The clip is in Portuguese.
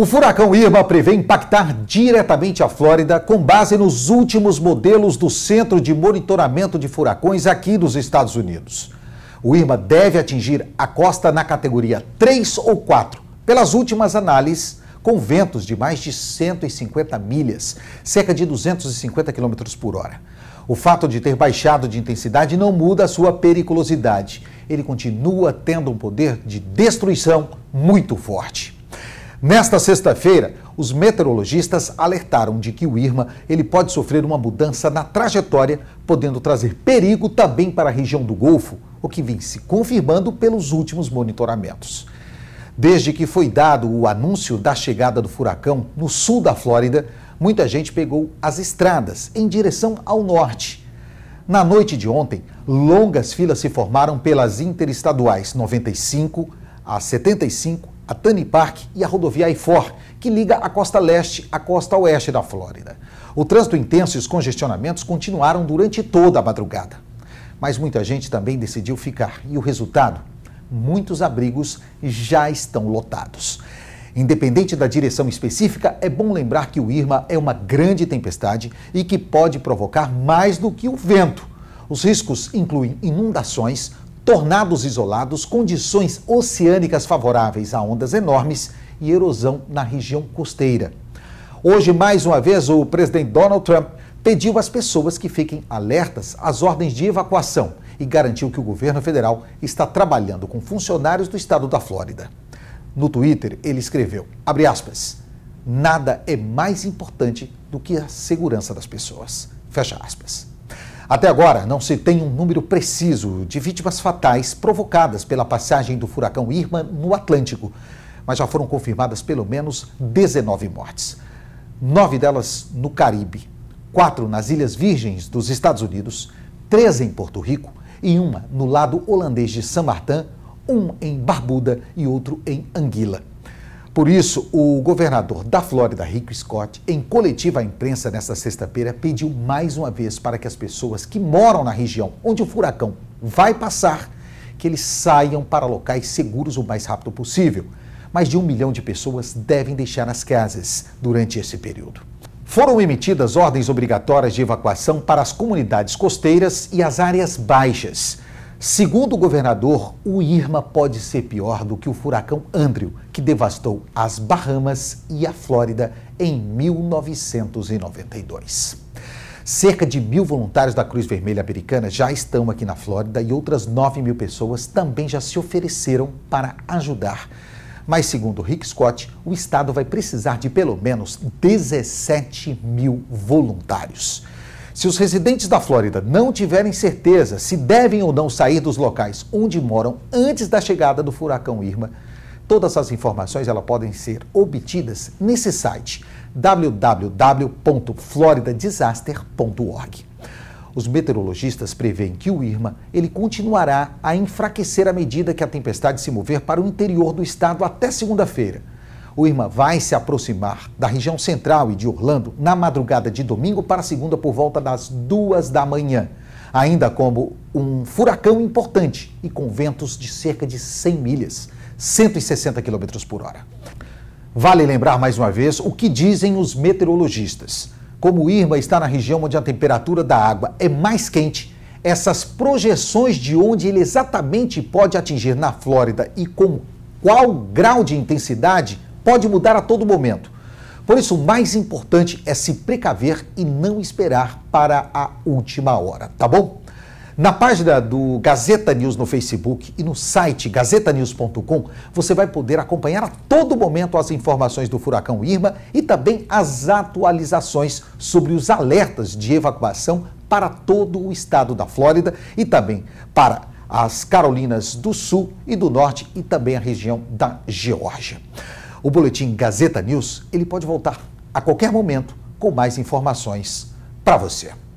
O furacão Irma prevê impactar diretamente a Flórida com base nos últimos modelos do Centro de Monitoramento de Furacões aqui dos Estados Unidos. O Irma deve atingir a costa na categoria 3 ou 4, pelas últimas análises, com ventos de mais de 150 milhas, cerca de 250 km por hora. O fato de ter baixado de intensidade não muda a sua periculosidade. Ele continua tendo um poder de destruição muito forte. Nesta sexta-feira, os meteorologistas alertaram de que o Irma ele pode sofrer uma mudança na trajetória, podendo trazer perigo também para a região do Golfo, o que vem se confirmando pelos últimos monitoramentos. Desde que foi dado o anúncio da chegada do furacão no sul da Flórida, muita gente pegou as estradas em direção ao norte. Na noite de ontem, longas filas se formaram pelas interestaduais 95, a 75 a Tani Park e a rodovia I-4, que liga a costa leste à costa oeste da Flórida. O trânsito intenso e os congestionamentos continuaram durante toda a madrugada. Mas muita gente também decidiu ficar e o resultado? Muitos abrigos já estão lotados. Independente da direção específica, é bom lembrar que o Irma é uma grande tempestade e que pode provocar mais do que o vento. Os riscos incluem inundações, tornados isolados, condições oceânicas favoráveis a ondas enormes e erosão na região costeira. Hoje, mais uma vez, o presidente Donald Trump pediu às pessoas que fiquem alertas às ordens de evacuação e garantiu que o governo federal está trabalhando com funcionários do estado da Flórida. No Twitter, ele escreveu, aspas, nada é mais importante do que a segurança das pessoas. Fecha aspas. Até agora, não se tem um número preciso de vítimas fatais provocadas pela passagem do furacão Irma no Atlântico, mas já foram confirmadas pelo menos 19 mortes. Nove delas no Caribe, quatro nas Ilhas Virgens dos Estados Unidos, três em Porto Rico e uma no lado holandês de San Martin, um em Barbuda e outro em Anguila. Por isso, o governador da Flórida, Rick Scott, em coletiva à imprensa nesta sexta-feira, pediu mais uma vez para que as pessoas que moram na região onde o furacão vai passar, que eles saiam para locais seguros o mais rápido possível. Mais de um milhão de pessoas devem deixar as casas durante esse período. Foram emitidas ordens obrigatórias de evacuação para as comunidades costeiras e as áreas baixas. Segundo o governador, o Irma pode ser pior do que o furacão Andrew, que devastou as Bahamas e a Flórida em 1992. Cerca de mil voluntários da Cruz Vermelha Americana já estão aqui na Flórida e outras 9 mil pessoas também já se ofereceram para ajudar. Mas, segundo Rick Scott, o Estado vai precisar de pelo menos 17 mil voluntários. Se os residentes da Flórida não tiverem certeza se devem ou não sair dos locais onde moram antes da chegada do furacão Irma, todas as informações elas podem ser obtidas nesse site www.floridadisaster.org. Os meteorologistas preveem que o Irma ele continuará a enfraquecer à medida que a tempestade se mover para o interior do estado até segunda-feira o Irma vai se aproximar da região central e de Orlando na madrugada de domingo para segunda por volta das duas da manhã, ainda como um furacão importante e com ventos de cerca de 100 milhas, 160 km por hora. Vale lembrar mais uma vez o que dizem os meteorologistas. Como Irma está na região onde a temperatura da água é mais quente, essas projeções de onde ele exatamente pode atingir na Flórida e com qual grau de intensidade pode mudar a todo momento. Por isso, o mais importante é se precaver e não esperar para a última hora, tá bom? Na página do Gazeta News no Facebook e no site gazetanews.com, você vai poder acompanhar a todo momento as informações do furacão Irma e também as atualizações sobre os alertas de evacuação para todo o estado da Flórida e também para as Carolinas do Sul e do Norte e também a região da Geórgia. O boletim Gazeta News, ele pode voltar a qualquer momento com mais informações para você.